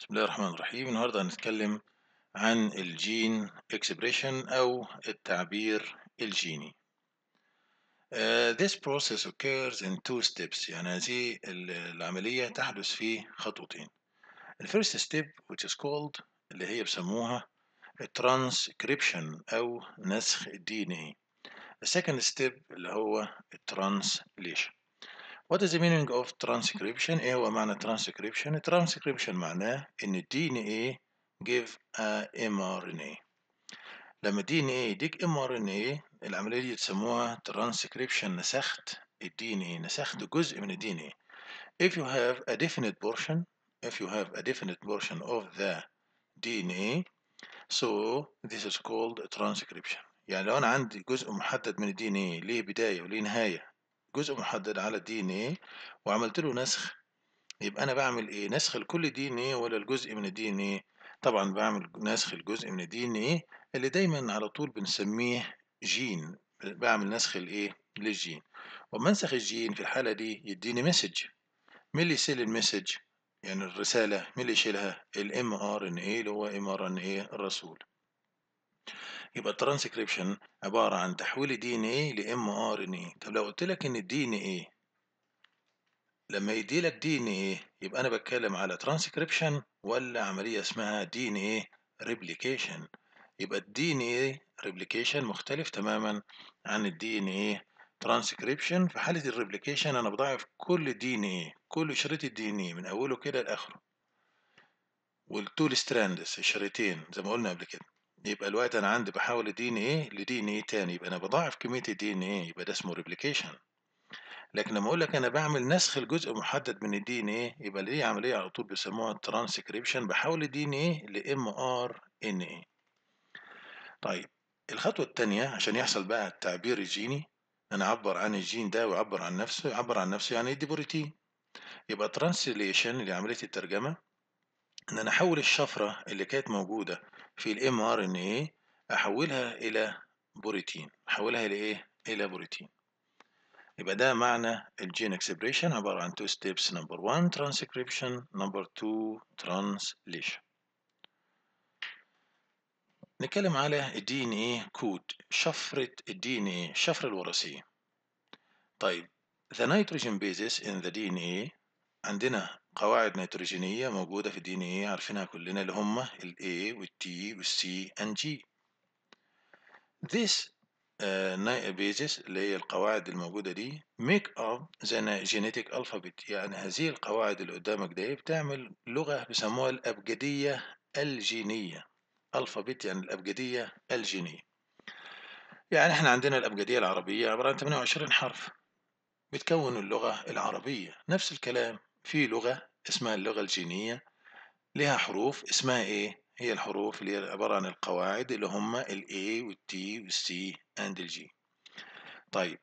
بسم الله الرحمن الرحيم النهاردة هنتكلم عن الجين إكسبريشن أو التعبير الجيني. Uh, this process occurs in two steps يعني هذه العملية تحدث في خطوتين. The first step which is called اللي هي بسموها transcription أو نسخ الدي ان The second step اللي هو translation. What is the meaning of transcription؟ ايه هو معنى transcription؟ transcription معناه ان ال DNA give a mRNA لما الدي ان يديك mRNA العمليه دي تسموها transcription نسخت الدي DNA نسخت جزء من الدي DNA. if you have a definite portion if you have a definite portion of the DNA so this is called transcription يعني لو انا عندي جزء محدد من الدي DNA ليه بدايه وليه نهايه جزء محدد على الدي ان ايه وعملت له نسخ يبقى انا بعمل ايه نسخ لكل دي ان ايه ولا الجزء من الدي ان ايه طبعا بعمل نسخ الجزء من الدي ان ايه اللي دايما على طول بنسميه جين بعمل نسخ الايه للجين ومنسخ الجين في الحاله دي يديني مسج مين اللي يشيل المسج يعني الرساله مين اللي يشيلها الام ار ان ايه اللي هو ام ار ان ايه الرسول يبقى الترانسكريبشن عبارة عن تحويل دي ان ايه لام ار ان ايه طب لو قلت لك ان الدي ان ايه لما يدي لك دي ان ايه يبقى انا بتكلم على ترانسكريبشن ولا عملية اسمها دي ان ايه ريبليكيشن يبقى الدي ان ايه ريبليكيشن مختلف تماما عن الدي ان ايه ترانسكريبشن في حالة الريبليكيشن انا بضاعف كل دي ان ايه كل شريط الدي ان ايه من اوله كده لاخره والتول ستراندز الشريطين زي ما قلنا قبل كده يبقى الوقت انا عندي بحول الدي ان ايه لدي ان ايه تاني يبقى انا بضاعف كميه الدي ان ايه يبقى ده اسمه ريبليكيشن لكن لما اقول لك انا بعمل نسخ لجزء محدد من الدي ان ايه يبقى دي عمليه على طول بيسموها ترانسكريبشن بحول الدي ان ايه لام ار ان ايه طيب الخطوه الثانيه عشان يحصل بقى التعبير الجيني انا اعبر عن الجين ده ويعبر عن نفسه يعبر عن نفسه يعني يدي بروتين يبقى ترانسليشن اللي عمليه الترجمه ان انا احول الشفره اللي كانت موجوده في الام ار ان ايه احولها الى بروتين احولها الى ايه الى بروتين يبقى ده معنى الجين اكسبريشن عبارة عن two steps number one transcription number two translation نتكلم على الدي ان ايه كود شفرة الدي ان ايه الشفرة الوراثية طيب the nitrogen bases in the DNA عندنا قواعد نيتروجينية موجودة في الدي ان ايه عارفينها كلنا اللي هما ال A وال T وال C and G This uh, basis اللي هي القواعد الموجودة دي make up the genetic alphabet يعني هذه القواعد اللي قدامك دي بتعمل لغة بيسموها الأبجدية الجينية الفابيت يعني الأبجدية الجينية يعني احنا عندنا الأبجدية العربية عبارة عن 28 حرف بتكون اللغة العربية نفس الكلام في لغة اسمها اللغة الجينية لها حروف اسمها ايه هي الحروف اللي هي عبارة عن القواعد اللي هم ال A وال T وال C and ال G طيب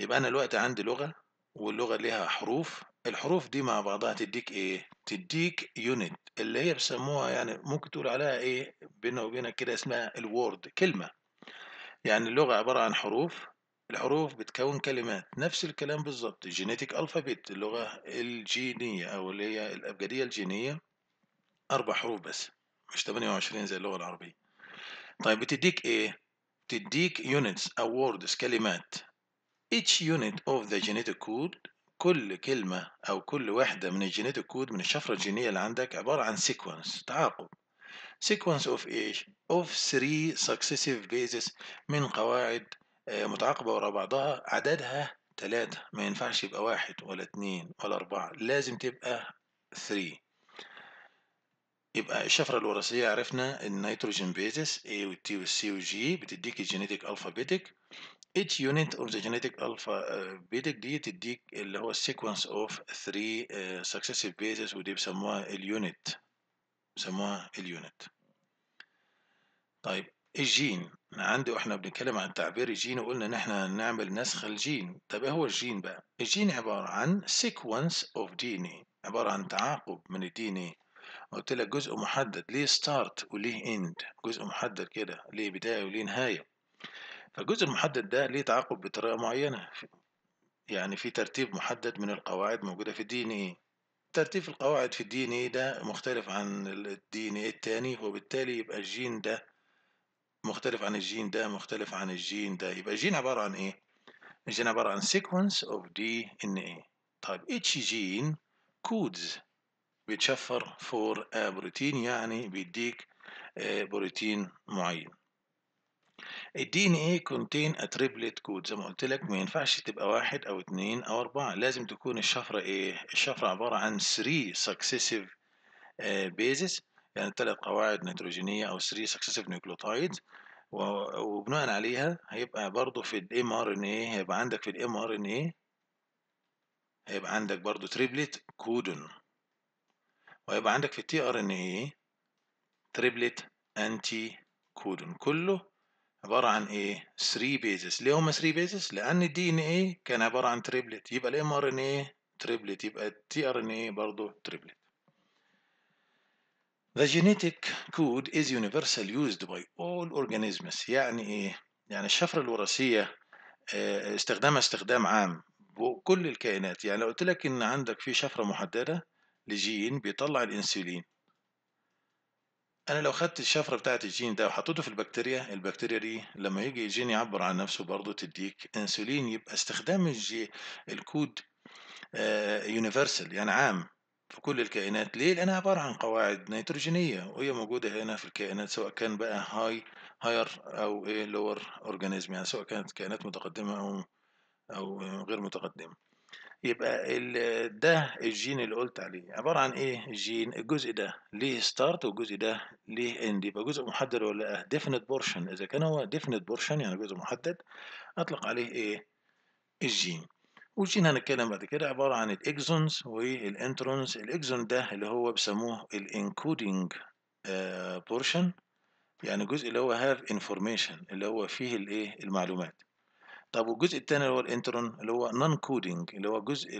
يبقى أنا الوقت عندي لغة واللغة لها حروف الحروف دي مع بعضها تديك ايه تديك يونت اللي هي بيسموها يعني ممكن تقول عليها ايه بينا وبينا كده اسمها الوورد كلمة يعني اللغة عبارة عن حروف الحروف بتكون كلمات نفس الكلام بالظبط جينيتك ألفابيت اللغة الجينية أو اللي هي الأبجدية الجينية أربع حروف بس مش 28 زي اللغة العربية طيب بتديك إيه؟ بتديك units أو words كلمات each unit of the genetic code كل كلمة أو كل واحدة من الجينيتك كود من الشفرة الجينية اللي عندك عبارة عن sequence تعاقب sequence of إيش؟ of three successive bases من قواعد آه، متعاقبة ورا بعضها عددها تلاتة ما ينفعش يبقى واحد ولا اتنين ولا أربعة لازم تبقى ثري يبقى الشفرة الوراثية عرفنا النيتروجين بيزس A والT والC والG بتديك الجينيتك الفابيتك each unit of the genetic alphabetic دي تديك اللي هو sequence of three آه، successive bases ودي بيسموها اليونت بيسموها اليونت طيب الجين انا عندي واحنا بنتكلم عن تعبير الجين وقلنا ان احنا هنعمل نسخ الجين طب ايه هو الجين بقى الجين عبارة عن sequence of DNA عبارة عن تعاقب من الدي ان ايه قلت لك جزء محدد ليه ستارت وليه اند جزء محدد كده ليه بداية وليه نهاية فالجزء المحدد ده ليه تعاقب بطريقة معينة يعني في ترتيب محدد من القواعد موجودة في الدي ان ايه ترتيب القواعد في الدي ان ايه ده مختلف عن الدي ان ايه التاني وبالتالي يبقى الجين ده مختلف عن الجين ده مختلف عن الجين ده يبقى الجين عبارة عن إيه؟ الجين عبارة عن sequence of DNA طيب each gene codes بيتشفر for a بروتين يعني بيديك آه، بروتين معين ال ان ايه كونتين triplet كود زي ما قلت لك ما ينفعش تبقى واحد او اتنين او اربعه لازم تكون الشفره ايه الشفره عباره عن 3 successive بيزز آه، يعني ثلاث قواعد نيتروجينية أو 3 سكسسيف نيوكليوتايد وبناء عليها هيبقى برضو في الـ mRNA هيبقى عندك في الـ mRNA هيبقى عندك برضو تريبلت كودون وهيبقى عندك في الـ tRNA تريبلت انتي كودون كله عبارة عن ايه؟ 3 بيزس، ليه هما 3 بيزس؟ لأن الـ DNA كان عبارة عن تريبلت، يبقى الـ mRNA تريبلت، يبقى الـ tRNA برضه تريبلت. The genetic code is universal used by all organisms يعني ايه؟ يعني الشفرة الوراثية آه، استخدامها استخدام عام وكل الكائنات يعني لو قلت لك ان عندك في شفرة محددة لجين بيطلع الانسولين انا لو خدت الشفرة بتاعت الجين ده وحطيته في البكتيريا البكتيريا دي لما يجي الجين يعبر عن نفسه برضه تديك انسولين يبقى استخدام الجي الكود يونيفرسال آه، يعني عام في كل الكائنات ليه؟ لأنها عبارة عن قواعد نيتروجينية وهي موجودة هنا في الكائنات سواء كان بقى هاي هاير أو إيه لور أورجانيزم يعني سواء كانت كائنات متقدمة أو أو غير متقدمة. يبقى ده الجين اللي قلت عليه عبارة عن إيه؟ جين الجزء ده ليه ستارت والجزء ده ليه إند يبقى جزء محدد ولا إيه؟ ديفينيت بورشن إذا كان هو ديفينيت بورشن يعني جزء محدد أطلق عليه إيه؟ الجين. وجينا نتكلم بعد كده عبارة عن الإكزونز والإنترونز الإكزون ده اللي هو بيسموه الإنكودينج آه، بورشن يعني الجزء اللي هو هاف انفورميشن اللي هو فيه الإيه المعلومات طب والجزء التاني اللي هو الانترون اللي هو نون كودينج اللي هو الجزء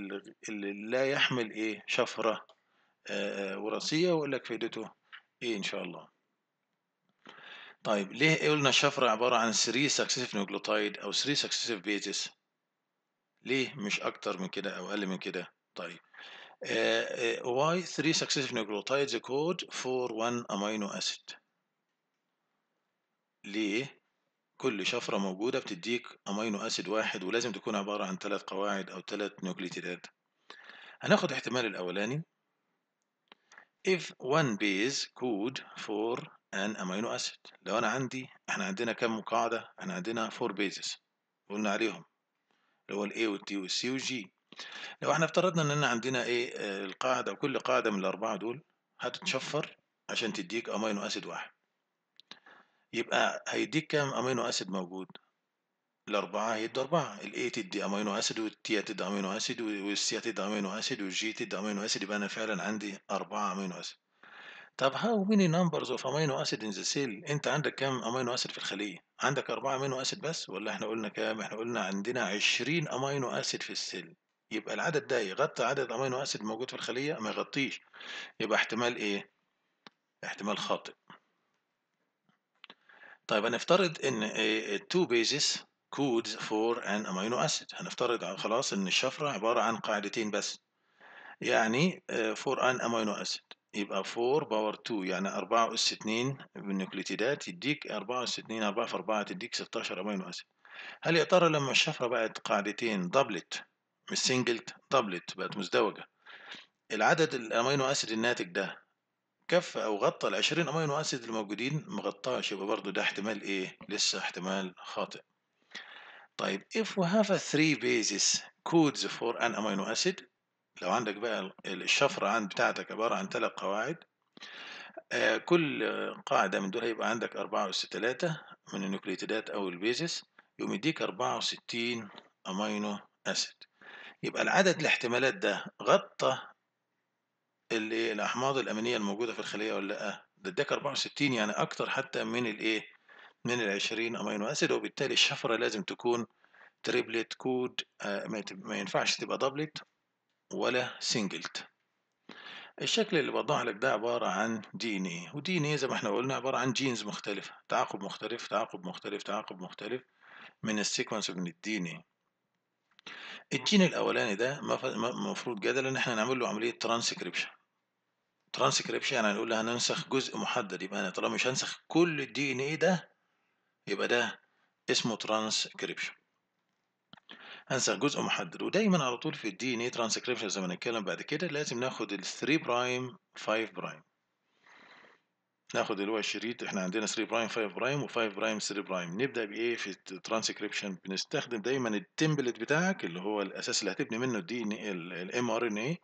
اللي لا يحمل ايه شفره آه، وراثيه واقول لك فائدته ايه ان شاء الله طيب ليه قلنا الشفره عباره عن 3 سكسيسيف نيوكليوتايد او 3 سكسيسيف بيزس ليه مش أكتر من كده أو أقل من كده؟ طيب why 3 successive nucleotides code for 1 amino acid ليه كل شفرة موجودة بتديك امينو اسيد واحد ولازم تكون عبارة عن ثلاث قواعد او ثلاث نيوكليوتيدات هناخد احتمال الاولاني if one base code for an amino acid لو انا عندي احنا عندنا كم قاعدة احنا عندنا four bases قلنا عليهم اللي هو الاي والتي والسي والجي لو احنا افترضنا اننا عندنا ايه القاعدة كل قاعدة من الاربعة دول هتتشفر عشان تديك امينو اسيد واحد يبقى هيديك كام امينو اسيد موجود الأربعة هيدوا أربعة الأي تدي أمينو أسيد والتي تدي أمينو أسيد والسي تدي أمينو أسيد والجي تدي أمينو أسيد يبقى أنا فعلا عندي أربعة أمينو أسيد طب how many numbers of amino اسيد in the cell انت عندك كام امينو اسيد في الخليه عندك اربعة امينو اسيد بس ولا احنا قلنا كام احنا قلنا عندنا 20 امينو اسيد في السيل يبقى العدد ده يغطي عدد امينو اسيد موجود في الخليه ما يغطيش يبقى احتمال ايه احتمال خاطئ طيب هنفترض ان إيه، two bases كودز فور ان امينو اسيد هنفترض خلاص ان الشفره عباره عن قاعدتين بس يعني فور ان امينو اسيد يبقى 4 باور 2 يعني 4 اس 2 بالنيوكليتيدات يديك 4 اس 2 4 في 4 تديك 16 امينو اسيد هل يا ترى لما الشفره بقت قاعدتين دبلت مش سنجلت دبلت بقت مزدوجه العدد الامينو اسيد الناتج ده كف او غطى ال 20 امينو اسيد الموجودين مغطاش يبقى برضه ده احتمال ايه لسه احتمال خاطئ طيب if we have a three bases codes for an amino acid لو عندك بقى الشفرة عند بتاعتك عبارة عن ثلاث قواعد آه، كل قاعدة من دول هيبقى عندك أربعة أس تلاتة من النوكليتيدات أو البيزس يقوم يديك أربعة وستين أمينو أسيد يبقى العدد الاحتمالات ده غطى اللي إيه، الاحماض الامينيه الموجوده في الخليه ولا لا ده اداك 64 يعني اكتر حتى من الايه من ال 20 امينو اسيد وبالتالي الشفره لازم تكون تريبلت آه، كود ما ينفعش تبقى دبلت ولا سنجلت الشكل اللي بوضح لك ده عبارة عن دي ان ايه ودي ان ايه زي ما احنا قلنا عبارة عن جينز مختلفة تعاقب مختلف تعاقب مختلف تعاقب مختلف من السيكونس من الدي ان ايه الجين الاولاني ده مفروض جدلا ان احنا نعمل له عملية ترانسكريبشن ترانسكريبشن يعني هنقول له هننسخ جزء محدد يبقى انا طالما مش هنسخ كل الدي ان ايه ده يبقى ده اسمه ترانسكريبشن انسى جزء محدد ودايما على طول في الدي ان اي ترانسكريبشن زي ما هنتكلم بعد كده لازم ناخد ال 3 برايم 5 برايم ناخد اللي هو الشريط احنا عندنا 3 برايم 5 برايم و5 برايم 3 برايم نبدا بايه في الترانسكريبشن بنستخدم دايما التمبلت بتاعك اللي هو الاساس اللي هتبني منه الدي ان اي الام ار ان اي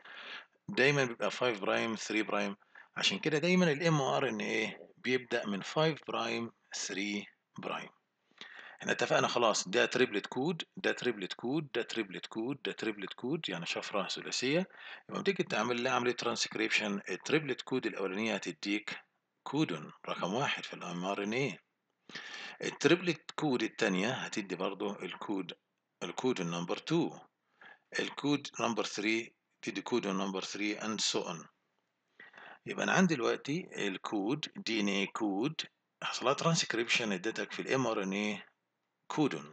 دايما بيبقى 5 برايم 3 برايم عشان كده دايما الام ار ان اي بيبدا من 5 برايم 3 برايم احنا اتفقنا خلاص ده تريبلت كود ده تريبلت كود ده تريبلت كود ده تريبلت كود يعني شفره ثلاثيه لما بتيجي تعمل لها عمليه ترانسكريبشن التريبلت كود الاولانيه هتديك كودون رقم واحد في الام ار ان اي التريبلت كود الثانيه هتدي برضه الكود الكود نمبر 2 الكود نمبر 3 تدي كود نمبر 3 اند سو اون يبقى انا عندي دلوقتي الكود دي ان اي كود حصلها ترانسكريبشن اديتك في الام ار ان اي Kudun.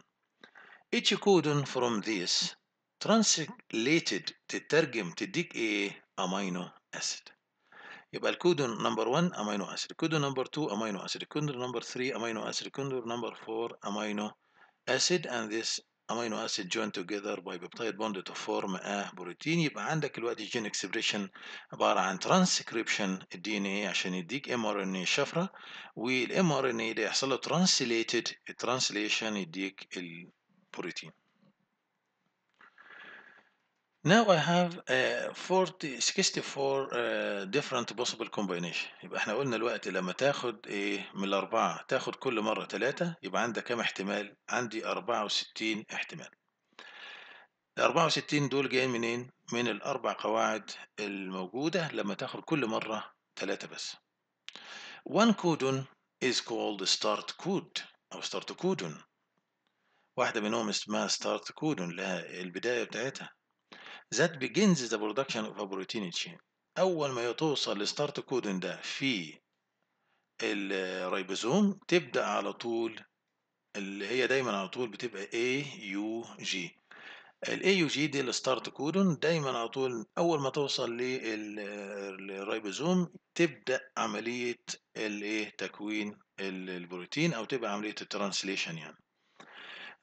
Ichikudun from this translated تترجم تديك ايه amino acid يبقى الكودون نمبر 1 امينو اسيد الكودون نمبر 2 امينو اسيد الكودون نمبر 3 امينو اسيد الكودون نمبر 4 امينو acid and this امينو اسيد جوين توجذر باي بيبتايد بوند تو فورم ا بروتين يبقى عندك الوقت الجين اكسبريشن عباره عن ترانسكريبشن الدي ان اي عشان يديك ام ار ان اي شفره والام ار ان اي ده يحصل له ترانسليتد ترانسليشن يديك البروتين Now I have uh, 40 64 uh, different possible combination يبقى احنا قلنا الوقت لما تاخد ايه من الأربعة تاخد كل مرة تلاتة يبقى عندك كام احتمال؟ عندي 64 احتمال. ال 64 دول جايين منين؟ من الأربع قواعد الموجودة لما تاخد كل مرة تلاتة بس. One codon is called start code أو start codon. واحدة منهم اسمها start codon لها البداية بتاعتها ذات بيجنز ذا برودكشن اوف بروتين تشين أول ما توصل لستارت كودن ده في الريبوزوم تبدأ على طول اللي هي دايما على طول بتبقى يو الاي ال جي دي الستارت كودون دايما على طول أول ما توصل للريبوزوم تبدأ عملية الايه تكوين البروتين أو تبقى عملية الترانسليشن يعني.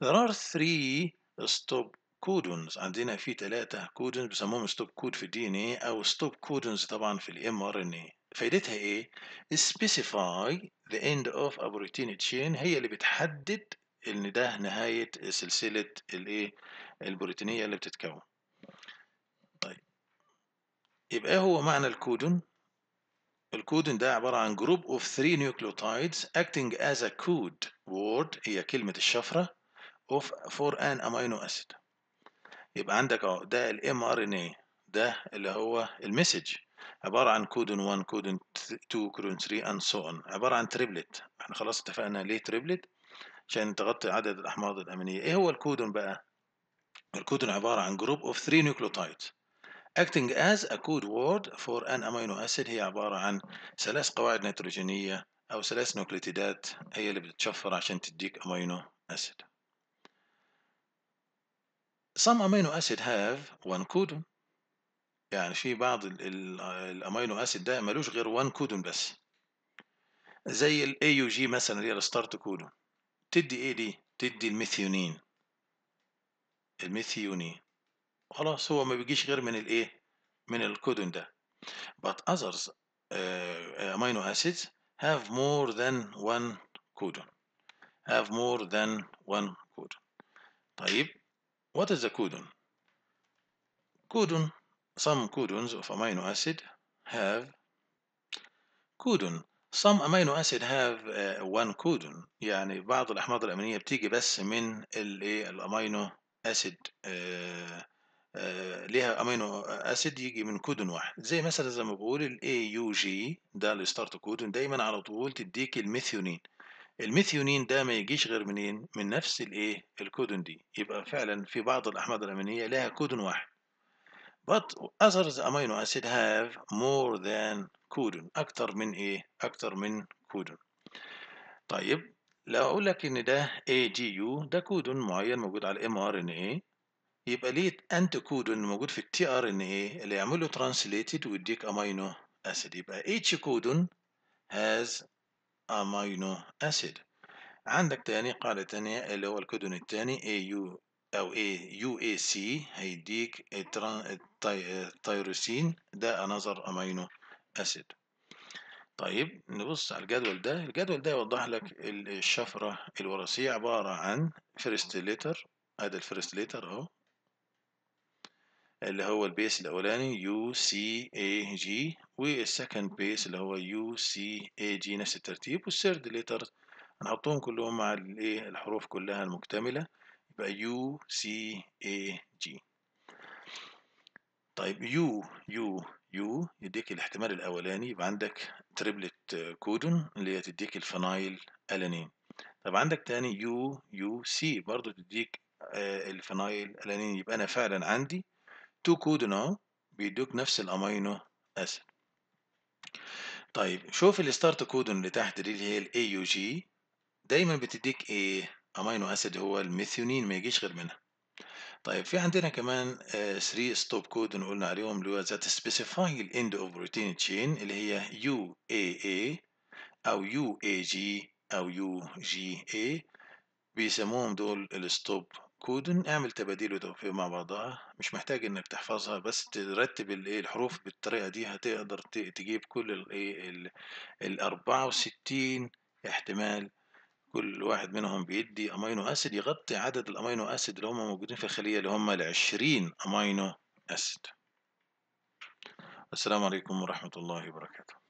There are three stop كودونز عندنا في ثلاثة كودونز بسموهم ستوب كود في الدي ان او ستوب كودونز طبعا في الام ار ان فايدتها ايه؟ specify the end of a protein chain هي اللي بتحدد ان ده نهاية سلسلة الايه البروتينية اللي بتتكون طيب يبقى هو معنى الكودون الكودون ده عبارة عن جروب of three nucleotides acting as a code word هي كلمة الشفرة of for an amino acid يبقى عندك اهو ده الام ار ان اي ده اللي هو المسج عبارة عن كودون 1 كودون 2 كودون 3 and so on عبارة عن تريبلت احنا خلاص اتفقنا ليه تريبلت عشان تغطي عدد الأحماض الأمينية ايه هو الكودون بقى الكودون عبارة عن جروب of 3 nucleotides acting as a code word for an amino acid هي عبارة عن ثلاث قواعد نيتروجينية أو ثلاث نوكليتيدات هي اللي بتتشفر عشان تديك أمينو أسيد some amino acid have one codon يعني في بعض الامينو اسيد ده ملوش غير وان كودون بس زي الاي يو جي مثلا اللي هي الستارت كودون تدي ايه دي تدي الميثيونين الميثيونين خلاص هو ما بيجيش غير من الايه من الكودون ده but others uh, amino acids have more than one codon have more than one codon طيب What is the codon? Codon, some codons of amino acid have codon. Some amino acid have uh, one codon يعني بعض الأحماض الأمينية بتيجي بس من ال إيه، الأمينو أسيد آه،, آه ليها أمينو أسيد يجي من كودون واحد زي مثلا زي ما بقول ال AUG ده الستارت كودون دايما على طول تديك الميثيونين الميثيونين ده ما يجيش غير منين من نفس الايه الكودون دي يبقى فعلا في بعض الاحماض الامينيه لها كودون واحد but other amino acid have more than codon اكتر من ايه اكتر من كودون طيب لو اقول لك ان ده AGU ده كودون معين موجود على mRNA يبقى ليه انت كودون موجود في التي ار ان ايه اللي يعمله ترانسليتد ويديك امينو اسيد يبقى اتش كودون has أمينو أسيد عندك تاني قاعدة تانية اللي هو الكودون التاني AU أو AUAC هيديك التيروسين ده أنظر أمينو أسيد طيب نبص على الجدول ده الجدول ده يوضح لك الشفرة الوراثية عبارة عن فيرست ليتر ادي الفيرست ليتر اهو اللي هو البيس الاولاني يو سي اي جي والسكند بيس اللي هو يو سي اي جي نفس الترتيب والثيرد ليترز هنحطهم كلهم مع الايه الحروف كلها المكتمله يبقى يو سي اي جي طيب يو يو يو يديك الاحتمال الاولاني يبقى عندك تريبلت كودون اللي هي تديك الفنايل الانين طب عندك تاني يو يو سي برضو تديك آه، الفنايل الانين يبقى انا فعلا عندي تو كودون اهو بيدوك نفس الامينو اسيد طيب شوف الستارت كودون اللي تحت دي اللي هي الاي يو جي دايما بتديك ايه امينو اسيد هو الميثيونين ما يجيش غير منها طيب في عندنا كمان 3 ستوب كودون قلنا عليهم اللي هو ذات سبيسيفاي الاند اوف بروتين تشين اللي هي يو اي اي او يو اي جي او يو جي اي بيسموهم دول الستوب كود اعمل تباديل وتوفيق مع بعضها مش محتاج انك تحفظها بس ترتب الايه الحروف بالطريقه دي هتقدر تجيب كل الايه الاربعة وستين احتمال كل واحد منهم بيدي امينو اسيد يغطي عدد الامينو اسيد اللي هم موجودين في الخليه اللي هم العشرين امينو اسيد السلام عليكم ورحمه الله وبركاته